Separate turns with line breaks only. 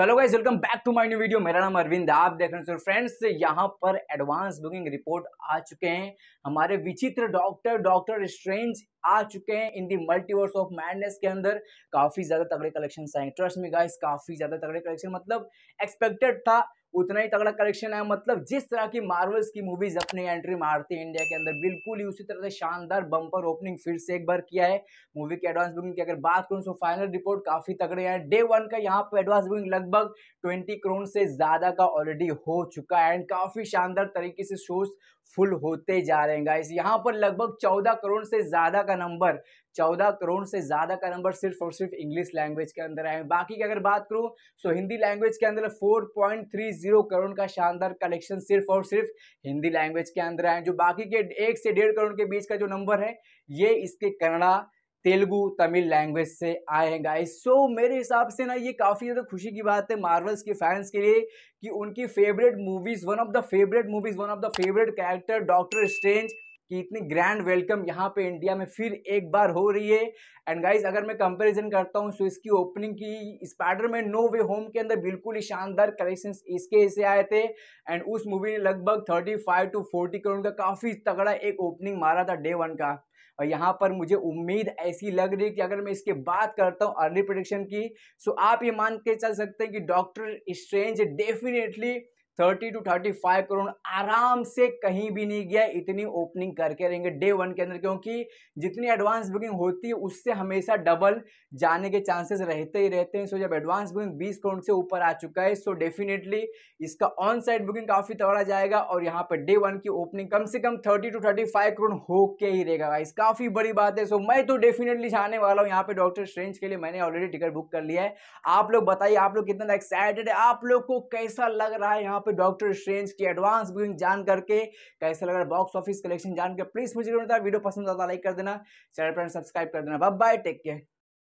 hello guys welcome back to my new video मेरा नाम अरविंद आप देख रहे हैं फ्रेंड्स यहाँ पर एडवांस बुकिंग रिपोर्ट आ चुके हैं हमारे विचित्र डॉक्टर डॉक्टर स्ट्रेंज आ चुके हैं in the multiverse of madness के अंदर काफी ज्यादा तगड़े कलेक्शन आए ट्रस्ट में गाइस काफी ज्यादा तगड़े कलेक्शन मतलब एक्सपेक्टेड था उतना ही तगड़ा कलेक्शन है मतलब जिस तरह की मार्वल्स की मूवीज अपनी एंट्री मारती है इंडिया के अंदर बिल्कुल ही उसी तरह से शानदार बम्पर ओपनिंग फिर से एक बार किया है मूवी के एडवांस बुकिंग की अगर बात करूँ तो फाइनल रिपोर्ट काफी तगड़े हैं डे वन का यहाँ पर एडवांस बुकिंग लगभग ट्वेंटी करोड़ से ज्यादा का ऑलरेडी हो चुका है एंड काफी शानदार तरीके से शोज फुल होते जा रहे हैं गाइस यहाँ पर लगभग चौदह करोड़ से ज़्यादा का नंबर चौदह करोड़ से ज़्यादा का नंबर सिर्फ और सिर्फ इंग्लिश लैंग्वेज के अंदर आए बाकी की अगर बात करूँ तो हिंदी लैंग्वेज के अंदर four point three zero crore का शानदार कलेक्शन सिर्फ और सिर्फ हिंदी लैंग्वेज के अंदर आए जो बाकी के एक से डेढ़ करोड़ के बीच का जो नंबर है ये इसके कन्नड़ा तेलुगु तमिल लैंग्वेज से आए हैं गाइस सो so, मेरे हिसाब से ना ये काफ़ी ज़्यादा खुशी की बात है मार्वल्स के फैंस के लिए कि उनकी favourite movies one of the favourite movies one of the favourite character doctor strange कि इतनी ग्रैंड वेलकम यहाँ पे इंडिया में फिर एक बार हो रही है एंड गाइज अगर मैं कंपैरिजन करता हूँ स्विस तो इसकी ओपनिंग की स्पाइडरमैन नो वे होम के अंदर बिल्कुल ही शानदार कलेक्शन इसके हिस्से आए थे एंड उस मूवी ने लगभग thirty five to forty crore का काफ़ी तगड़ा एक ओपनिंग मारा था डे वन का और यहाँ पर मुझे उम्मीद ऐसी लग रही है कि अगर मैं इसके बात करता हूँ अर्ली प्रोडिक्शन की सो तो आप ये मान के चल सकते हैं कि doctor strange definitely 30 to 35 crore आराम से कहीं भी नहीं गया इतनी ओपनिंग करके रहेंगे डे वन के अंदर क्योंकि जितनी एडवांस बुकिंग होती है उससे हमेशा डबल जाने के चांसेस रहते ही रहते हैं सो जब एडवांस बुकिंग 20 करोड़ से ऊपर आ चुका है सो डेफिनेटली इसका ऑन साइड बुकिंग काफ़ी तगड़ा जाएगा और यहाँ पर डे वन की ओपनिंग कम से कम thirty to thirty five crore होके ही रहेगा इस काफ़ी बड़ी बात है सो मैं तो डेफिनेटली जाने वाला हूँ यहाँ पर डॉक्टर स्ट्रेंज के लिए मैंने ऑलरेडी टिकट बुक कर लिया है आप लोग बताइए आप लोग कितना एक्साइटेड है आप लोग को कैसा लग रहा है यहाँ पे डॉक्टर स्ट्रेंज की एडवांस बुकिंग जान करके कैसे लग रहा है बॉक्स ऑफिस कलेक्शन जान के प्लीज मुझे वीडियो पसंद आता लाइक कर देना चैनल पर सब्सक्राइब कर देना बाय बाय टेक केयर